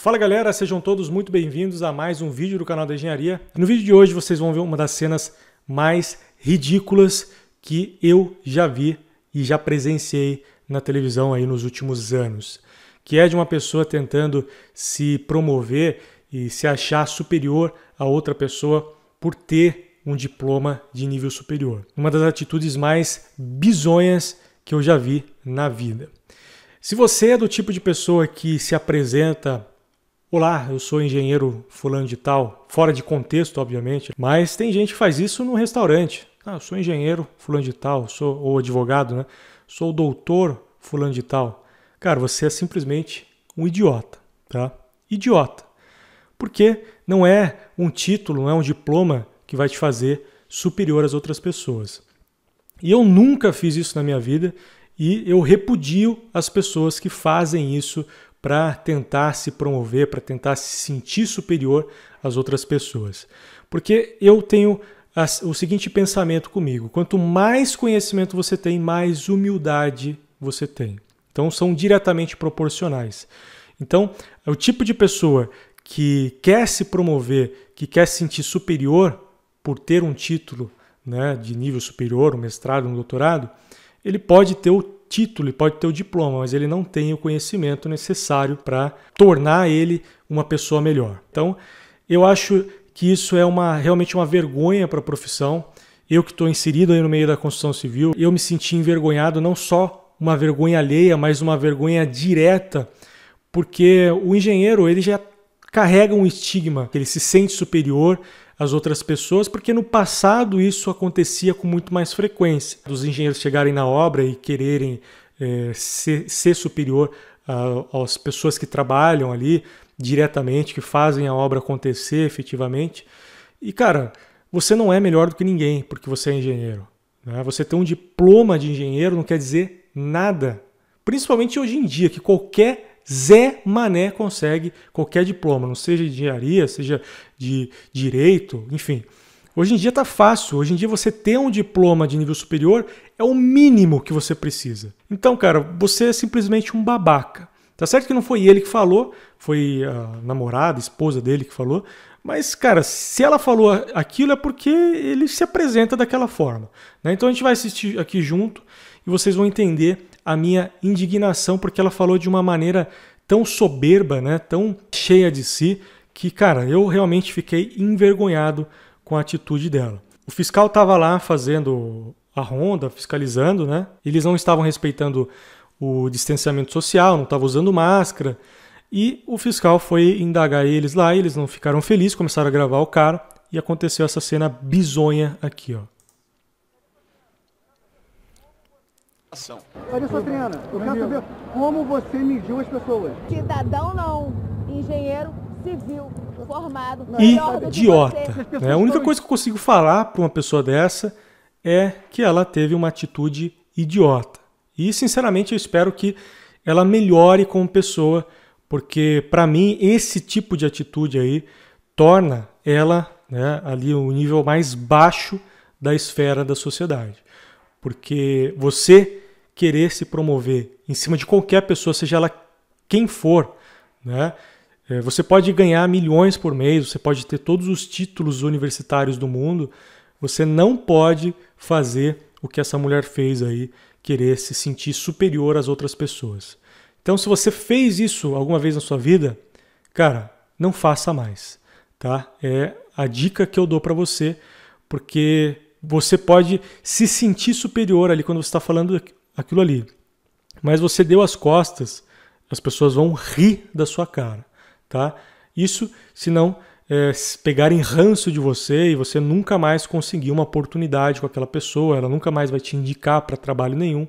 Fala galera, sejam todos muito bem-vindos a mais um vídeo do canal da Engenharia. No vídeo de hoje vocês vão ver uma das cenas mais ridículas que eu já vi e já presenciei na televisão aí nos últimos anos, que é de uma pessoa tentando se promover e se achar superior a outra pessoa por ter um diploma de nível superior. Uma das atitudes mais bizonhas que eu já vi na vida. Se você é do tipo de pessoa que se apresenta Olá, eu sou engenheiro fulano de tal, fora de contexto, obviamente, mas tem gente que faz isso no restaurante. Ah, eu sou engenheiro fulano de tal, sou, ou advogado, né? Sou doutor fulano de tal. Cara, você é simplesmente um idiota, tá? Idiota. Porque não é um título, não é um diploma que vai te fazer superior às outras pessoas. E eu nunca fiz isso na minha vida e eu repudio as pessoas que fazem isso para tentar se promover, para tentar se sentir superior às outras pessoas. Porque eu tenho o seguinte pensamento comigo: quanto mais conhecimento você tem, mais humildade você tem. Então são diretamente proporcionais. Então, o tipo de pessoa que quer se promover, que quer se sentir superior por ter um título né, de nível superior, um mestrado, um doutorado, ele pode ter o título ele pode ter o diploma, mas ele não tem o conhecimento necessário para tornar ele uma pessoa melhor. Então, eu acho que isso é uma realmente uma vergonha para a profissão. Eu que estou inserido aí no meio da construção civil, eu me senti envergonhado, não só uma vergonha alheia, mas uma vergonha direta, porque o engenheiro ele já carrega um estigma, ele se sente superior as outras pessoas, porque no passado isso acontecia com muito mais frequência. Dos engenheiros chegarem na obra e quererem é, ser, ser, superior ah, às pessoas que trabalham ali diretamente, que fazem a obra acontecer efetivamente. E cara, você não é melhor do que ninguém porque você é engenheiro. Né? Você ter um diploma de engenheiro não quer dizer nada. Principalmente hoje em dia, que qualquer Zé Mané consegue qualquer diploma, não seja de engenharia, seja de direito, enfim. Hoje em dia está fácil. Hoje em dia você ter um diploma de nível superior é o mínimo que você precisa. Então, cara, você é simplesmente um babaca. Tá certo que não foi ele que falou, foi a namorada, a esposa dele que falou, mas, cara, se ela falou aquilo é porque ele se apresenta daquela forma. Né? Então a gente vai assistir aqui junto e vocês vão entender a minha indignação, porque ela falou de uma maneira tão soberba, né, tão cheia de si, que, cara, eu realmente fiquei envergonhado com a atitude dela. O fiscal estava lá fazendo a ronda, fiscalizando, né? Eles não estavam respeitando o distanciamento social, não estavam usando máscara. E o fiscal foi indagar eles lá, eles não ficaram felizes, começaram a gravar o cara e aconteceu essa cena bizonha aqui, ó. ação. Maria Triana, eu quero saber como você mediu as pessoas. Cidadão não, engenheiro civil formado, e idiota. Né? A única coisa que eu consigo falar para uma pessoa dessa é que ela teve uma atitude idiota. E sinceramente eu espero que ela melhore como pessoa, porque para mim esse tipo de atitude aí torna ela né, ali o nível mais baixo da esfera da sociedade. Porque você querer se promover em cima de qualquer pessoa, seja ela quem for, né? É, você pode ganhar milhões por mês, você pode ter todos os títulos universitários do mundo, você não pode fazer o que essa mulher fez aí, querer se sentir superior às outras pessoas. Então, se você fez isso alguma vez na sua vida, cara, não faça mais, tá? É a dica que eu dou para você, porque você pode se sentir superior ali quando você está falando aquilo ali. Mas você deu as costas, as pessoas vão rir da sua cara, tá? Isso se não é, pegarem ranço de você e você nunca mais conseguir uma oportunidade com aquela pessoa, ela nunca mais vai te indicar para trabalho nenhum.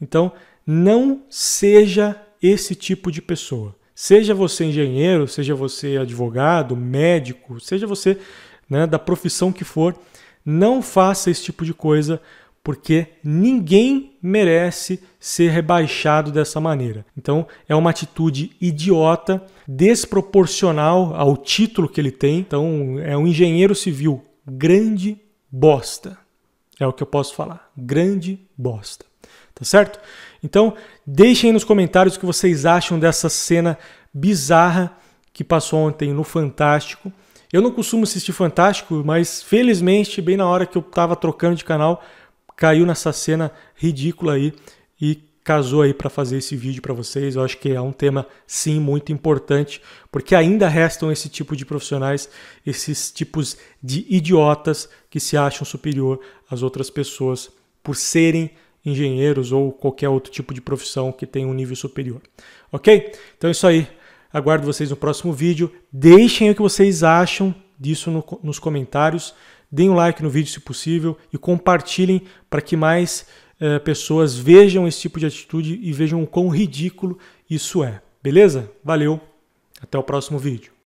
Então, não seja esse tipo de pessoa. Seja você engenheiro, seja você advogado, médico, seja você né, da profissão que for, não faça esse tipo de coisa porque ninguém merece ser rebaixado dessa maneira. Então, é uma atitude idiota, desproporcional ao título que ele tem. Então, é um engenheiro civil grande bosta. É o que eu posso falar. Grande bosta. Tá certo? Então, deixem aí nos comentários o que vocês acham dessa cena bizarra que passou ontem no Fantástico. Eu não costumo assistir Fantástico, mas felizmente, bem na hora que eu tava trocando de canal, caiu nessa cena ridícula aí e casou aí para fazer esse vídeo para vocês. Eu acho que é um tema sim muito importante, porque ainda restam esse tipo de profissionais, esses tipos de idiotas que se acham superior às outras pessoas por serem engenheiros ou qualquer outro tipo de profissão que tenha um nível superior. OK? Então é isso aí. Aguardo vocês no próximo vídeo. Deixem o que vocês acham disso no, nos comentários. Deem um like no vídeo se possível e compartilhem para que mais eh, pessoas vejam esse tipo de atitude e vejam o quão ridículo isso é. Beleza? Valeu! Até o próximo vídeo.